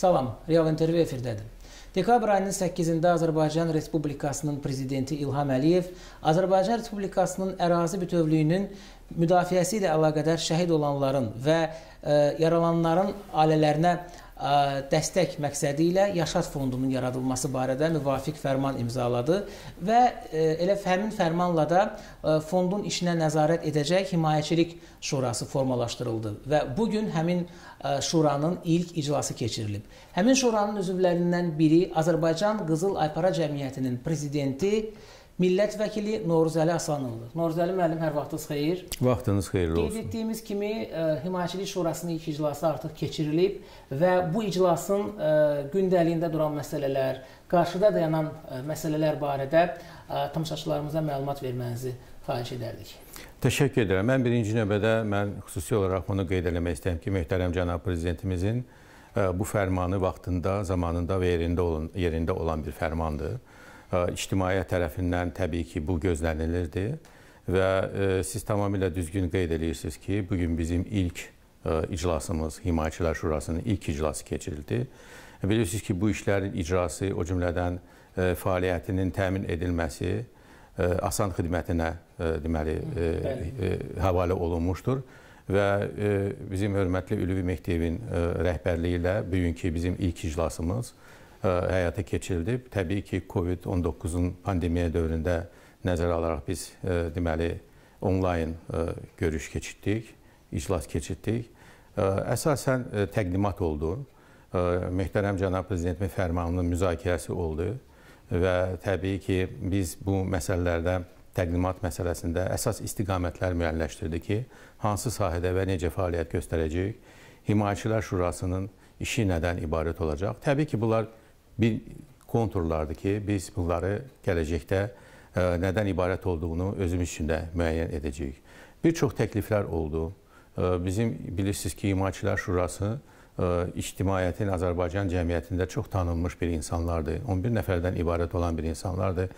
Salam, Real İntervyu efirdədir. Dekabr ayının 8-də Azərbaycan Respublikasının prezidenti İlham Əliyev Azərbaycan Respublikasının ərazi bütövlüyünün müdafiəsi ilə əlaqədar şəhid olanların və ə, e, yaralananların ailələrinə dəstək məqsədi ilə Yaşad fondunun yaradılması barədə müvafiq fərman imzaladı və e, elə həmin fərmanla da e, fondun işinə nəzarət edəcək himayəçilik şurası formalaşdırıldı və bu gün həmin e, şuranın ilk iclası keçirilib. Həmin şuranın üzvlərindən biri Azərbaycan Qızıl Aypara Cəmiyyətinin prezidenti Millət vəkili Novruzəli Aslanovdur. Novruzəli müəllim, hər vaxtınız xeyir. Vaxtınız xeyirli olsun. Qeyd etdiyimiz kimi, e, Himayəçilik Şurasının ilk iclası artıq keçirilib və bu iclasın e, gündəliyində duran məsələlər, qarşıda dayanan e, məsələlər barədə tamaşaçılarımıza məlumat vermənizi xahiş edərdik. Təşəkkür edirəm. Mən birinci növbədə mən xüsusi olaraq bunu qeyd eləmək istəyirəm ki, möhtərəm cənab prezidentimizin bu fərmanı vaxtında, zamanında və yerində olan, yerində olan bir fərmandır E, ictimaiyyət tərəfindən təbii ki, bu gözlənilirdi və e, siz tamamilə düzgün qeyd edirsiniz ki, bu gün bizim ilk e, iclasımız, Himayəçilər Şurasının ilk iclası keçirildi. Bilirsiniz ki, bu işlərin icrası, o cümlədən fəaliyyətinin təmin edilməsi asan xidmətinə deməli həvalə olunmuşdur və bizim hörmətli Ülvi Mehdiyevin rəhbərliyi ilə bugünkü bizim ilk iclasımız həyata keçirildi. Təbii ki, COVID-19-un pandemiya dövründə nəzərə alaraq biz e, deməli onlayn e, görüş keçirtdik, iclas keçirtdik. E, əsasən təqdimat oldu. Möhtərəm cənab prezidentin fərmanının müzakirəsi oldu və təbii ki, biz bu məsələlərdə təqdimat məsələsində əsas istiqamətlər müəyyənləşdirdi ki, hansı sahədə və necə fəaliyyət göstərəcək, Himayəçilər Şurasının işi nədən ibarət olacaq. Təbii ki, bunlar bir konturlardır ki, biz bunları gələcəkdə e, nədən ibarət olduğunu özümüz üçün də müəyyən edəcəyik. Bir çox təkliflər oldu. E, bizim bilirsiniz ki, İmarçılar Şurası e, ictimaiyyətin Azərbaycan cəmiyyətində çox tanınmış bir insanlardır. 11 nəfərdən ibarət olan bir insanlardır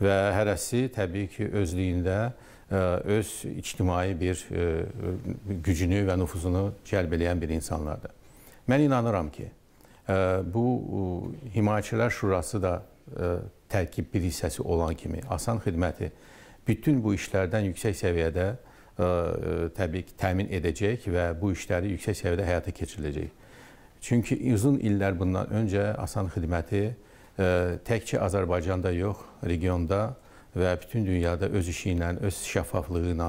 və hərəsi təbii ki, özlüyündə öz ictimai bir gücünü və nüfuzunu cəlb edən bir insanlardır. Mən inanıram ki, bu Himayəçilər Şurası da e, tərkib bir hissəsi olan kimi asan xidməti bütün bu işlərdən yüksək səviyyədə e, e, təbii ki, təmin edəcək və bu işləri yüksək səviyyədə həyata keçiriləcək. Çünki uzun illər bundan öncə asan xidməti təkcə Azərbaycanda yox, regionda və bütün dünyada öz işi ilə, öz şəffaflığı ilə,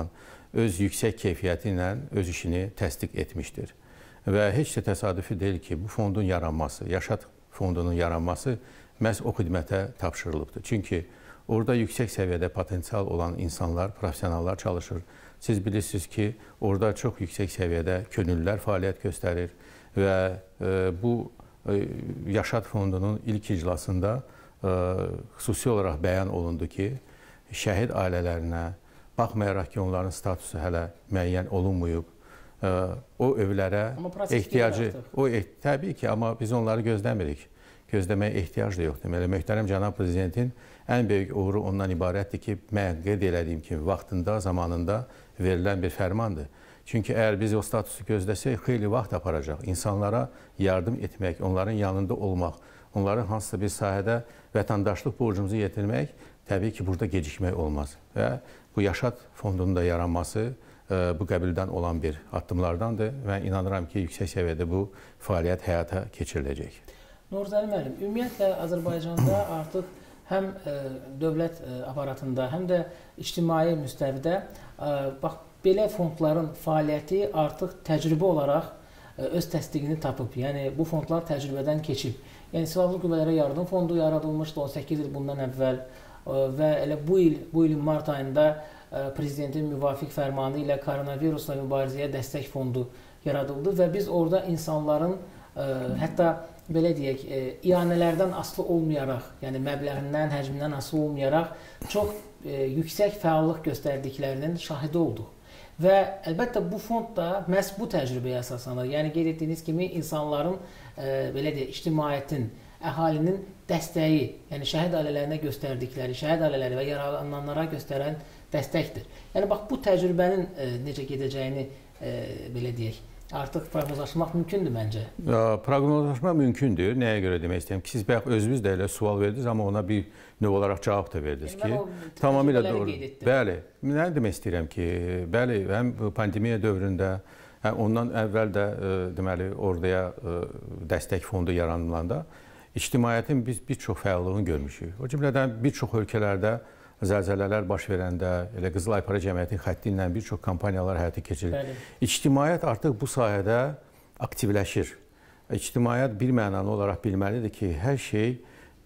öz yüksək keyfiyyəti ilə öz işini təsdiq etmişdir. Və heç də təsadüfi deyil ki, bu fondun yaranması, Yaşad fondunun yaranması məhz o xidmətə tapşırılıbdır. Çünki orada yüksək səviyyədə potensial olan insanlar, professionallar çalışır. Siz bilirsiniz ki, orada çox yüksək səviyyədə könüllülər fəaliyyət göstərir və e, bu e, Yaşad fondunun ilk iclasında e, xüsusi olaraq bəyan olundu ki, şəhid ailələrinə, baxmayaraq ki, onların statusu hələ müəyyən olunmayıb, o evlərə ehtiyacı o e təbii ki, amma biz onları gözləmirik. Gözləməyə ehtiyac da yoxdur. Deməli, möhtərəm cənab prezidentin ən böyük uğuru ondan ibarətdir ki, mən qeyd elədiyim kimi vaxtında, zamanında verilən bir fərmandır. Çünki əgər biz o statusu gözləsək, xeyli vaxt aparacaq. İnsanlara yardım etmək, onların yanında olmaq, onların hansısa bir sahədə vətəndaşlıq borcumuzu yetirmək, təbii ki, burada gecikmək olmaz. Və bu Yaşad fondunun da yaranması, E, bu qəbildən olan bir addımlardandır və inanıram ki, yüksək səviyyədə bu fəaliyyət həyata keçiriləcək. Novruzəli müəllim, ümumiyyətlə Azərbaycanda artıq həm e, dövlət e, aparatında, həm də ictimai müstəvidə bax belə fondların fəaliyyəti artıq təcrübə olaraq öz təsdiqini tapıb. Yəni bu fondlar təcrübədən keçib. Yəni Silahlı Qüvvələrə Yardım Fondu yaradılmışdı 18 il bundan əvvəl və elə bu il, bu ilin mart ayında E, prezidentin müvafiq fərmanı ilə koronavirusla mübarizəyə dəstək fondu yaradıldı və biz orada insanların e, hətta belə deyək, e, ianələrdən asılı olmayaraq, yəni məbləğindən, həcmindən asılı olmayaraq çox yüksək fəallıq göstərdiklərinin şahidi olduq. Və əlbəttə bu fond da məhz bu təcrübəyə əsaslanır. Yəni qeyd etdiyiniz kimi insanların belə deyək, ictimaiyyətin, əhalinin dəstəyi, yəni şəhid ailələrinə göstərdikləri, şəhid ailələri və yaralananlara göstərən dəstəkdir. Yəni bax bu təcrübənin e, necə gedəcəyini e, belə deyək, artıq proqnozlaşmaq mümkündür məncə. Ya, proqnozlaşma mümkündür. Nəyə görə demək istəyirəm ki, siz bayaq özünüz də elə sual verdiniz, amma ona bir növ olaraq cavab da verdiniz yəni, ki, tamamilə doğru. Bəli. Nə demək istəyirəm ki, bəli, həm pandemiya dövründə həm ondan əvvəl də ə, e, deməli orduya ə, e, dəstək fondu yaranılanda ictimaiyyətin biz bir çox fəallığını görmüşük. O cümlədən bir çox ölkələrdə ə, zəlzələlər baş verəndə, elə Qızılay Para Cəmiyyəti xətti ilə bir çox kampaniyalar həyata keçirir. Bəli. İctimaiyyət artıq bu sahədə aktivləşir. İctimaiyyət bir mənalı olaraq bilməlidir ki, hər şey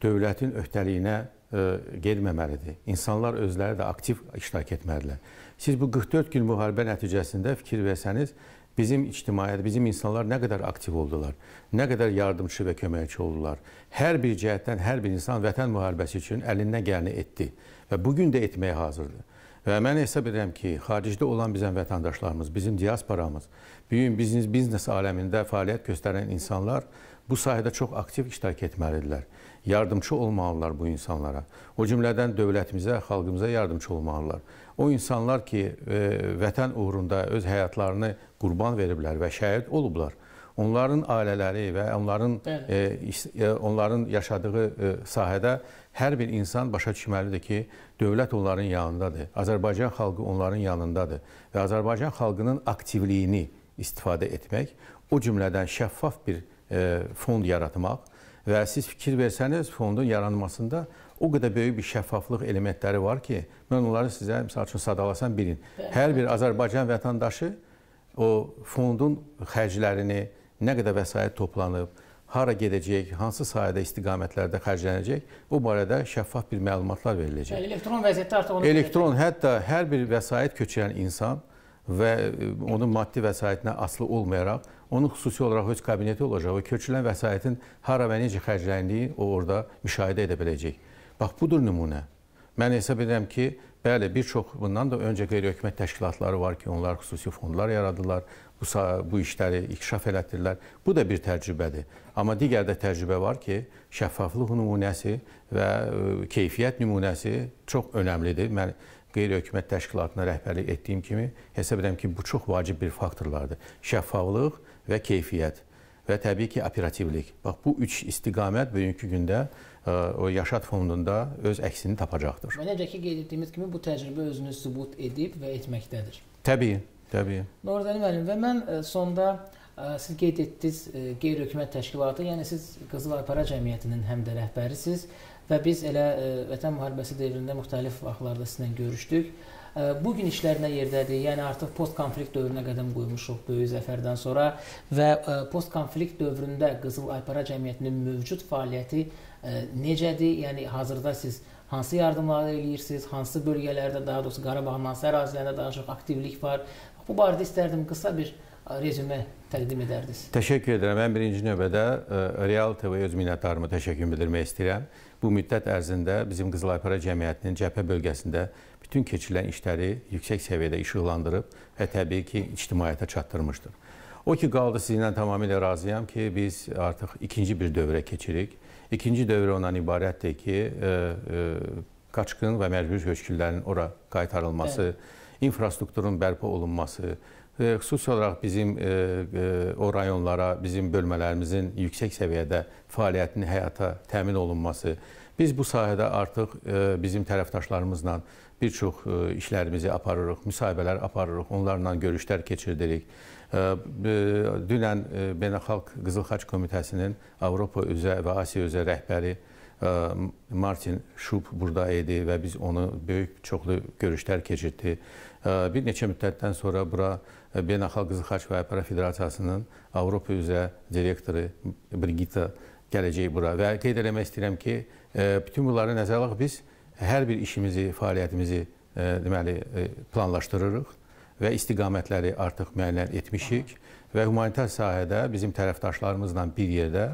dövlətin öhdəliyinə e, gelməməlidir. İnsanlar özləri də aktiv iştirak etməlidirlər. Siz bu 44 gün müharibə nəticəsində fikir versəniz, bizim ictimaiyyət, bizim insanlar nə qədər aktiv oldular, nə qədər yardımçı və köməkçi oldular. Hər bir cəhətdən hər bir insan vətən müharibəsi üçün əlindən gələni etdi və bugün də etməyə hazırdır. Və mən hesab edirəm ki, xaricdə olan bizim vətəndaşlarımız, bizim diasporamız, bugün biznes, biznes aləmində fəaliyyət göstərən insanlar bu sahədə çox aktiv iştirak etməlidirlər. Yardımçı olmalıdırlar bu insanlara. O cümlədən dövlətimizə, xalqımıza yardımçı olmalıdırlar. O insanlar ki, e, vətən uğrunda öz həyatlarını qurban veriblər və şəhid olublar onların ailələri və onların e, e, onların yaşadığı e, sahədə hər bir insan başa düşməlidir ki, dövlət onların yanındadır. Azərbaycan xalqı onların yanındadır və Azərbaycan xalqının aktivliyini istifadə etmək, o cümlədən şəffaf bir e, fond yaratmaq və siz fikir versəniz fondun yaranmasında o qədər böyük bir şəffaflıq elementləri var ki, mən onları sizə misal üçün sadalasam bilin. Hər bir Azərbaycan vətəndaşı o fondun xərclərini, nə qədər vəsait toplanıb, hara gedəcək, hansı sahədə istiqamətlərdə xərclənəcək, bu barədə şəffaf bir məlumatlar veriləcək. Yəni, elektron vəziyyətdə artıq onu Elektron, verir. hətta hər bir vəsait köçürən insan və e, onun maddi vəsaitinə asılı olmayaraq, onun xüsusi olaraq öz kabineti olacaq və köçürülən vəsaitin hara və necə xərcləndiyi o orada müşahidə edə biləcək. Bax, budur nümunə. Mən hesab edirəm ki, Bəli, bir çox bundan da öncə qeyri-hökumət təşkilatları var ki, onlar xüsusi fondlar yaradılar, bu, bu işləri inkişaf elətdirlər. Bu da bir təcrübədir. Amma digər də təcrübə var ki, şəffaflıq nümunəsi və e, keyfiyyət nümunəsi çox önəmlidir. Mən qeyri-hökumət təşkilatına rəhbərlik etdiyim kimi hesab edirəm ki, bu çox vacib bir faktorlardır. Şəffaflıq və keyfiyyət və təbii ki, operativlik. Bax, bu üç istiqamət bugünkü gündə e, o yaşat fondunda öz əksini tapacaqdır. Və necə ki, qeyd etdiyimiz kimi, bu təcrübə özünü sübut edib və etməkdədir. Təbii, təbii. Nurdan müəllim, və mən e, sonda e, siz qeyd etdiniz qeyri-hökumət təşkilatı, yəni siz Qızıl Aypara Cəmiyyətinin həm də rəhbərisiz və biz elə Vətən Müharibəsi dövründə müxtəlif vaxtlarda sizinlə görüşdük bu gün işlərinə yerdədir. Yəni artıq postkonflikt dövrünə qədəm qoymuşuq böyük zəfərdən sonra və postkonflikt dövründə Qızıl Aypara cəmiyyətinin mövcud fəaliyyəti necədir? Yəni hazırda siz hansı yardımları eləyirsiniz? Hansı bölgələrdə, daha doğrusu Qarabağın hansı ərazilərində daha çox aktivlik var? Bu barədə istərdim qısa bir rezümə təqdim edərdiniz? Təşəkkür edirəm. Mən birinci növbədə e, Real TV öz minnətdarımı təşəkkür bildirmək istəyirəm. Bu müddət ərzində bizim Qızılaypara Cəmiyyətinin cəbhə bölgəsində bütün keçirilən işləri yüksək səviyyədə işıqlandırıb və təbii ki, ictimaiyyətə çatdırmışdır. O ki, qaldı sizinlə tamamilə razıyam ki, biz artıq ikinci bir dövrə keçirik. İkinci dövrə ondan ibarətdir ki, ə, e, ə, e, qaçqın və məcbur köçkünlərin ora qaytarılması, evet. infrastrukturun bərpa olunması, xüsusi olaraq bizim e, e, o rayonlara, bizim bölmələrimizin yüksək səviyyədə fəaliyyətinin həyata təmin olunması. Biz bu sahədə artıq e, bizim tərəfdaşlarımızla bir çox işlərimizi aparırıq, müsahibələr aparırıq, onlarla görüşlər keçirdirik. Dünən Beynəlxalq Qızıl Xaç Komitəsinin Avropa üzə və Asiya üzə rəhbəri Martin Şub burada idi və biz onu böyük çoxlu görüşlər keçirdi. Bir neçə müddətdən sonra bura Beynəlxalq Qızılxaç və Opera Federasiyasının Avropa üzrə direktoru Brigitta gələcək bura və qeyd eləmək istəyirəm ki, bütün bunları nəzərə alaq biz hər bir işimizi, fəaliyyətimizi deməli planlaşdırırıq və istiqamətləri artıq müəyyən etmişik və humanitar sahədə bizim tərəfdaşlarımızla bir yerdə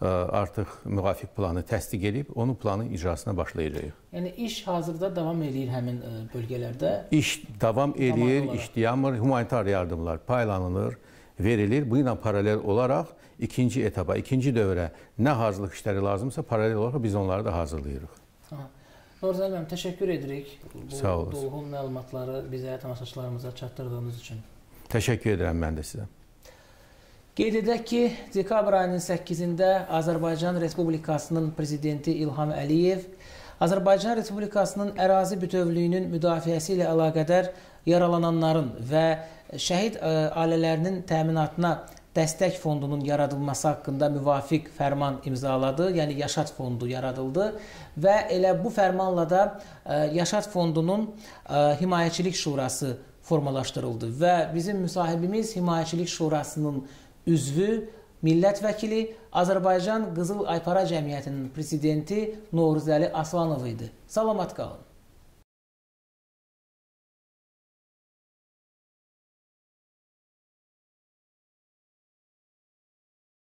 artıq müvafiq planı təsdiq edib, onun planın icrasına başlayacağıq. Yəni iş hazırda davam eləyir həmin e, bölgələrdə? İş davam eləyir, işləyəmir, humanitar yardımlar paylanılır, verilir. Bu ilə paralel olaraq ikinci etapa, ikinci dövrə nə hazırlıq işləri lazımsa paralel olaraq biz onları da hazırlayırıq. Aha. Norzan müəllim, təşəkkür edirik bu dolğun məlumatları bizə, tamaşaçılarımıza çatdırdığınız üçün. Təşəkkür edirəm mən də sizə. Qeyd edək ki, dekabr ayının 8-də Azərbaycan Respublikasının prezidenti İlham Əliyev Azərbaycan Respublikasının ərazi bütövlüyünün müdafiəsi ilə əlaqədar yaralananların və şəhid e, ailələrinin təminatına dəstək fondunun yaradılması haqqında müvafiq fərman imzaladı, yəni Yaşad fondu yaradıldı və elə bu fərmanla da e, Yaşad fondunun e, himayəçilik şurası formalaşdırıldı və bizim müsahibimiz Himayəçilik Şurasının üzvü, millət vəkili, Azərbaycan Qızıl Aypara Cəmiyyətinin prezidenti Novruzəli Aslanov idi. Salamat qalın.